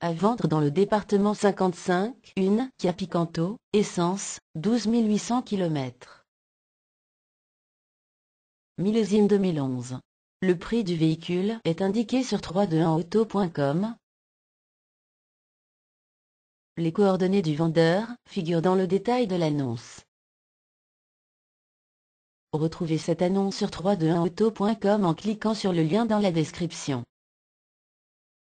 à vendre dans le département 55, une Picanto essence, 12 800 km. Millésime 2011. Le prix du véhicule est indiqué sur 321auto.com. Les coordonnées du vendeur figurent dans le détail de l'annonce. Retrouvez cette annonce sur 321auto.com en cliquant sur le lien dans la description.